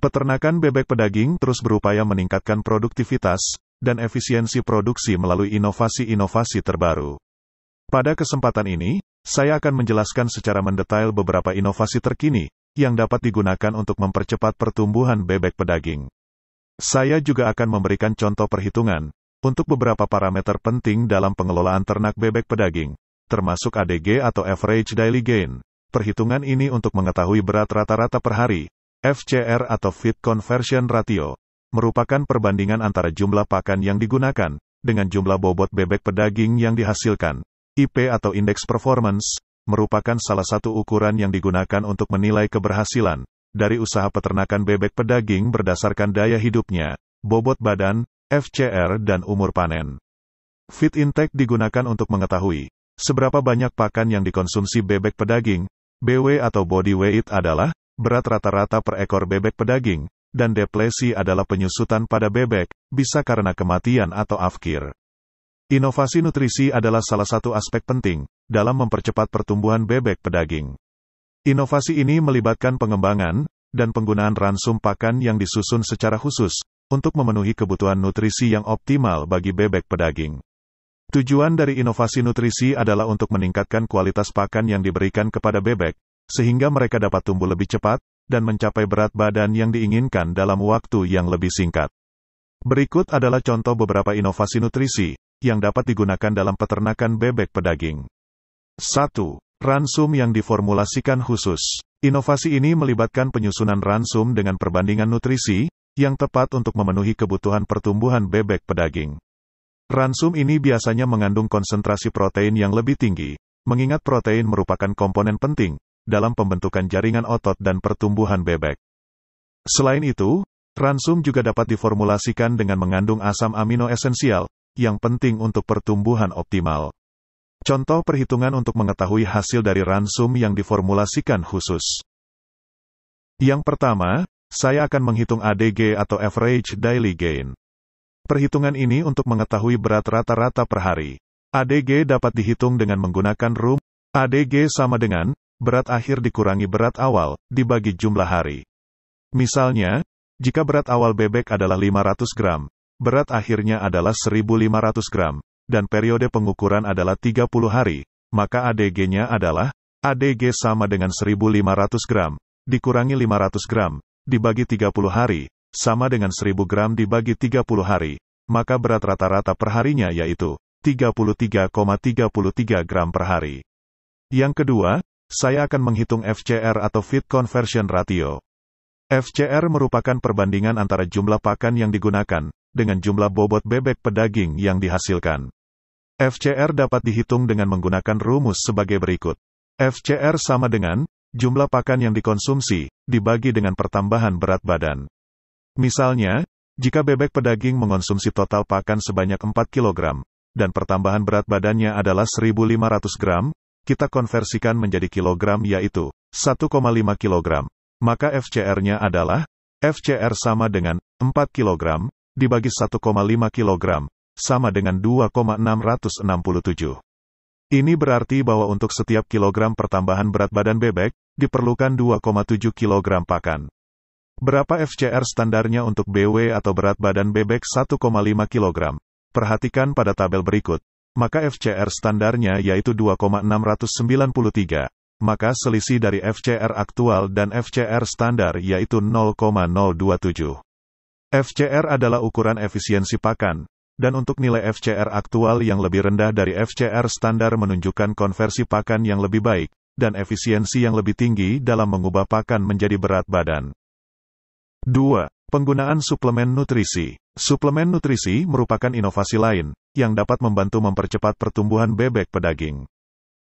Peternakan bebek pedaging terus berupaya meningkatkan produktivitas dan efisiensi produksi melalui inovasi-inovasi terbaru. Pada kesempatan ini, saya akan menjelaskan secara mendetail beberapa inovasi terkini yang dapat digunakan untuk mempercepat pertumbuhan bebek pedaging. Saya juga akan memberikan contoh perhitungan untuk beberapa parameter penting dalam pengelolaan ternak bebek pedaging, termasuk ADG atau average daily gain. Perhitungan ini untuk mengetahui berat rata-rata per hari, FCR atau Feed Conversion Ratio, merupakan perbandingan antara jumlah pakan yang digunakan, dengan jumlah bobot bebek pedaging yang dihasilkan. IP atau Index Performance, merupakan salah satu ukuran yang digunakan untuk menilai keberhasilan dari usaha peternakan bebek pedaging berdasarkan daya hidupnya, bobot badan, FCR dan umur panen. Feed intake digunakan untuk mengetahui seberapa banyak pakan yang dikonsumsi bebek pedaging, BW atau body weight adalah berat rata-rata per ekor bebek pedaging, dan depresi adalah penyusutan pada bebek, bisa karena kematian atau afkir. Inovasi nutrisi adalah salah satu aspek penting dalam mempercepat pertumbuhan bebek pedaging. Inovasi ini melibatkan pengembangan dan penggunaan ransum pakan yang disusun secara khusus untuk memenuhi kebutuhan nutrisi yang optimal bagi bebek pedaging. Tujuan dari inovasi nutrisi adalah untuk meningkatkan kualitas pakan yang diberikan kepada bebek, sehingga mereka dapat tumbuh lebih cepat, dan mencapai berat badan yang diinginkan dalam waktu yang lebih singkat. Berikut adalah contoh beberapa inovasi nutrisi, yang dapat digunakan dalam peternakan bebek pedaging. 1. Ransum yang diformulasikan khusus. Inovasi ini melibatkan penyusunan ransum dengan perbandingan nutrisi, yang tepat untuk memenuhi kebutuhan pertumbuhan bebek pedaging. Ransum ini biasanya mengandung konsentrasi protein yang lebih tinggi, mengingat protein merupakan komponen penting dalam pembentukan jaringan otot dan pertumbuhan bebek. Selain itu, ransum juga dapat diformulasikan dengan mengandung asam amino esensial, yang penting untuk pertumbuhan optimal. Contoh perhitungan untuk mengetahui hasil dari ransum yang diformulasikan khusus. Yang pertama, saya akan menghitung ADG atau Average Daily Gain. Perhitungan ini untuk mengetahui berat rata-rata per hari. ADG dapat dihitung dengan menggunakan RUM. ADG sama dengan berat akhir dikurangi berat awal, dibagi jumlah hari. Misalnya, jika berat awal bebek adalah 500 gram, berat akhirnya adalah 1500 gram, dan periode pengukuran adalah 30 hari, maka ADG-nya adalah ADG sama dengan 1500 gram, dikurangi 500 gram, dibagi 30 hari, sama dengan 1000 gram dibagi 30 hari, maka berat rata-rata perharinya yaitu 33,33 ,33 gram per hari. Yang kedua, saya akan menghitung FCR atau Feed Conversion Ratio. FCR merupakan perbandingan antara jumlah pakan yang digunakan, dengan jumlah bobot bebek pedaging yang dihasilkan. FCR dapat dihitung dengan menggunakan rumus sebagai berikut. FCR sama dengan, jumlah pakan yang dikonsumsi, dibagi dengan pertambahan berat badan. Misalnya, jika bebek pedaging mengonsumsi total pakan sebanyak 4 kg, dan pertambahan berat badannya adalah 1.500 gram, kita konversikan menjadi kilogram yaitu 1,5 kilogram. Maka FCR-nya adalah FCR sama dengan 4 kilogram dibagi 1,5 kilogram sama dengan 2,667. Ini berarti bahwa untuk setiap kilogram pertambahan berat badan bebek, diperlukan 2,7 kilogram pakan. Berapa FCR standarnya untuk BW atau berat badan bebek 1,5 kilogram? Perhatikan pada tabel berikut. Maka FCR standarnya yaitu 2,693. Maka selisih dari FCR aktual dan FCR standar yaitu 0,027. FCR adalah ukuran efisiensi pakan, dan untuk nilai FCR aktual yang lebih rendah dari FCR standar menunjukkan konversi pakan yang lebih baik, dan efisiensi yang lebih tinggi dalam mengubah pakan menjadi berat badan. 2. Penggunaan suplemen nutrisi. Suplemen nutrisi merupakan inovasi lain, yang dapat membantu mempercepat pertumbuhan bebek pedaging.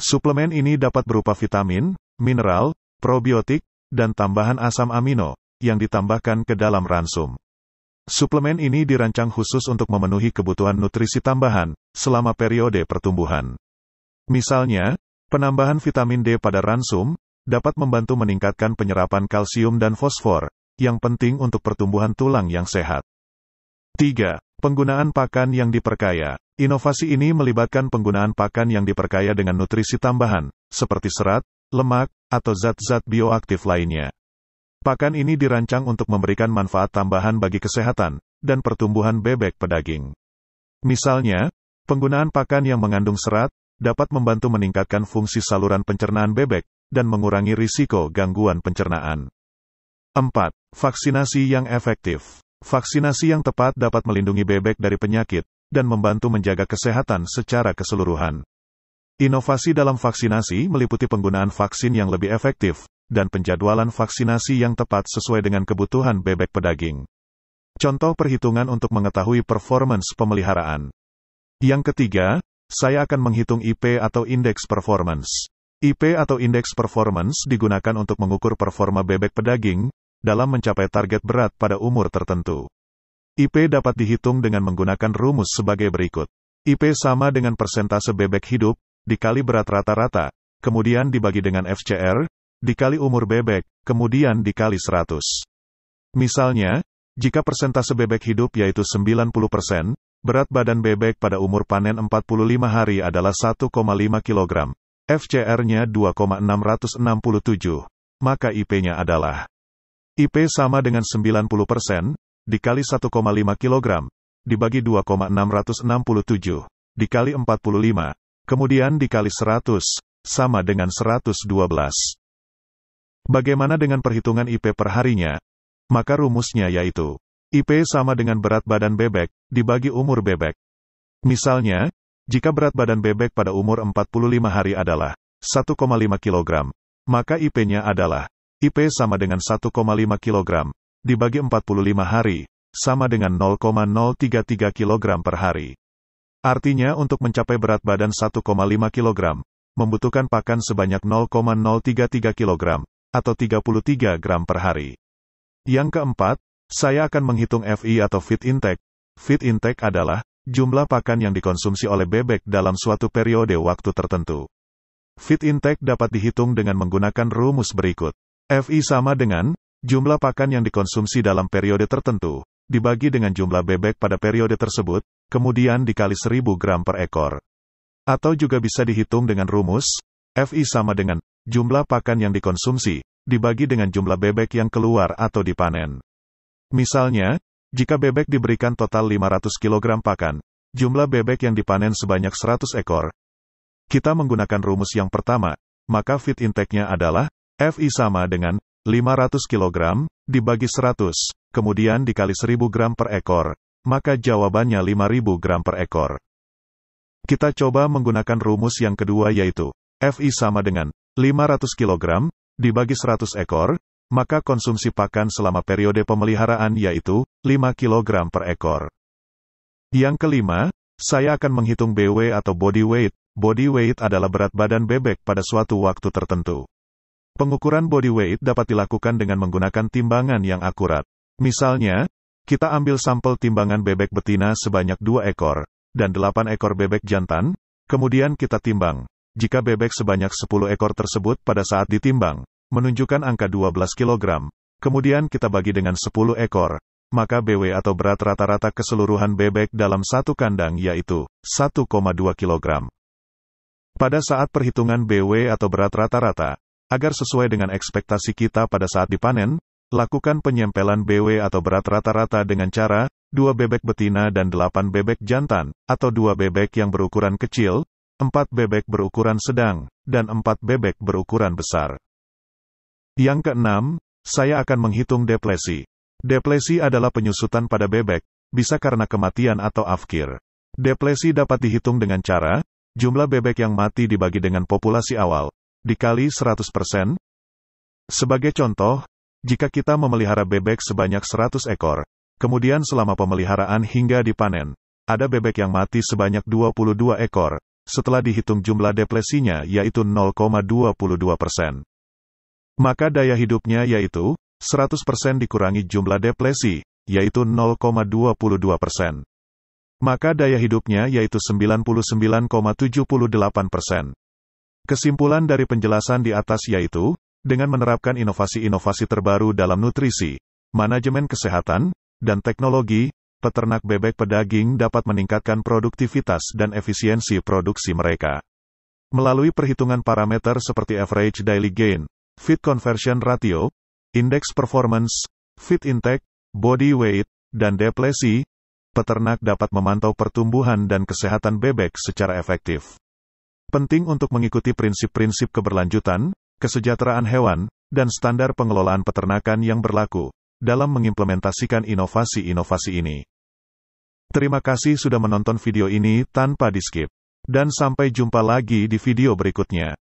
Suplemen ini dapat berupa vitamin, mineral, probiotik, dan tambahan asam amino, yang ditambahkan ke dalam ransum. Suplemen ini dirancang khusus untuk memenuhi kebutuhan nutrisi tambahan selama periode pertumbuhan. Misalnya, penambahan vitamin D pada ransum dapat membantu meningkatkan penyerapan kalsium dan fosfor, yang penting untuk pertumbuhan tulang yang sehat. 3. Penggunaan pakan yang diperkaya. Inovasi ini melibatkan penggunaan pakan yang diperkaya dengan nutrisi tambahan, seperti serat, lemak, atau zat-zat bioaktif lainnya. Pakan ini dirancang untuk memberikan manfaat tambahan bagi kesehatan dan pertumbuhan bebek pedaging. Misalnya, penggunaan pakan yang mengandung serat dapat membantu meningkatkan fungsi saluran pencernaan bebek dan mengurangi risiko gangguan pencernaan. 4. Vaksinasi yang efektif. Vaksinasi yang tepat dapat melindungi bebek dari penyakit dan membantu menjaga kesehatan secara keseluruhan. Inovasi dalam vaksinasi meliputi penggunaan vaksin yang lebih efektif dan penjadwalan vaksinasi yang tepat sesuai dengan kebutuhan bebek pedaging. Contoh perhitungan untuk mengetahui performance pemeliharaan. Yang ketiga, saya akan menghitung IP atau indeks performance. IP atau indeks performance digunakan untuk mengukur performa bebek pedaging dalam mencapai target berat pada umur tertentu. IP dapat dihitung dengan menggunakan rumus sebagai berikut. IP sama dengan persentase bebek hidup, dikali berat rata-rata, kemudian dibagi dengan FCR, dikali umur bebek, kemudian dikali 100. Misalnya, jika persentase bebek hidup yaitu 90%, berat badan bebek pada umur panen 45 hari adalah 1,5 kg. FCR-nya 2,667. Maka IP-nya adalah IP sama dengan 90%, dikali 1,5 kg, dibagi 2,667, dikali 45, kemudian dikali 100, sama dengan 112. Bagaimana dengan perhitungan IP per harinya? Maka rumusnya yaitu IP sama dengan berat badan bebek, dibagi umur bebek. Misalnya, jika berat badan bebek pada umur 45 hari adalah 1,5 kg, maka IP-nya adalah IP sama dengan 1,5 kg, dibagi 45 hari, sama dengan 0,033 kg per hari. Artinya untuk mencapai berat badan 1,5 kg, membutuhkan pakan sebanyak 0,033 kg, atau 33 gram per hari. Yang keempat, saya akan menghitung FI atau feed intake. Feed intake adalah jumlah pakan yang dikonsumsi oleh bebek dalam suatu periode waktu tertentu. Feed intake dapat dihitung dengan menggunakan rumus berikut. FI sama dengan jumlah pakan yang dikonsumsi dalam periode tertentu, dibagi dengan jumlah bebek pada periode tersebut, kemudian dikali 1000 gram per ekor. Atau juga bisa dihitung dengan rumus, FI sama dengan jumlah pakan yang dikonsumsi, dibagi dengan jumlah bebek yang keluar atau dipanen. Misalnya, jika bebek diberikan total 500 kg pakan, jumlah bebek yang dipanen sebanyak 100 ekor. Kita menggunakan rumus yang pertama, maka feed intake-nya adalah FI sama dengan 500 kg dibagi 100, kemudian dikali 1000 gram per ekor, maka jawabannya 5000 gram per ekor. Kita coba menggunakan rumus yang kedua yaitu FI sama dengan 500 kg dibagi 100 ekor, maka konsumsi pakan selama periode pemeliharaan yaitu 5 kg per ekor. Yang kelima, saya akan menghitung BW atau body weight. Body weight adalah berat badan bebek pada suatu waktu tertentu. Pengukuran body weight dapat dilakukan dengan menggunakan timbangan yang akurat. Misalnya, kita ambil sampel timbangan bebek betina sebanyak 2 ekor, dan 8 ekor bebek jantan, kemudian kita timbang. Jika bebek sebanyak 10 ekor tersebut pada saat ditimbang, menunjukkan angka 12 kg, kemudian kita bagi dengan 10 ekor, maka BW atau berat rata-rata keseluruhan bebek dalam satu kandang yaitu 1,2 kg. Pada saat perhitungan BW atau berat rata-rata, Agar sesuai dengan ekspektasi kita pada saat dipanen, lakukan penyempelan BW atau berat rata-rata dengan cara, 2 bebek betina dan 8 bebek jantan, atau 2 bebek yang berukuran kecil, 4 bebek berukuran sedang, dan 4 bebek berukuran besar. Yang keenam, saya akan menghitung deplesi. Deplesi adalah penyusutan pada bebek, bisa karena kematian atau afkir. Deplesi dapat dihitung dengan cara, jumlah bebek yang mati dibagi dengan populasi awal, dikali 100%. Sebagai contoh, jika kita memelihara bebek sebanyak 100 ekor, kemudian selama pemeliharaan hingga dipanen, ada bebek yang mati sebanyak 22 ekor, setelah dihitung jumlah deplesinya yaitu 0,22 Maka daya hidupnya yaitu 100 dikurangi jumlah depresi yaitu 0,22 Maka daya hidupnya yaitu 99,78 Kesimpulan dari penjelasan di atas yaitu, dengan menerapkan inovasi-inovasi terbaru dalam nutrisi, manajemen kesehatan, dan teknologi, peternak bebek pedaging dapat meningkatkan produktivitas dan efisiensi produksi mereka. Melalui perhitungan parameter seperti average daily gain, feed conversion ratio, index performance, feed intake, body weight, dan depresi, peternak dapat memantau pertumbuhan dan kesehatan bebek secara efektif. Penting untuk mengikuti prinsip-prinsip keberlanjutan, kesejahteraan hewan, dan standar pengelolaan peternakan yang berlaku dalam mengimplementasikan inovasi-inovasi ini. Terima kasih sudah menonton video ini tanpa di-skip. Dan sampai jumpa lagi di video berikutnya.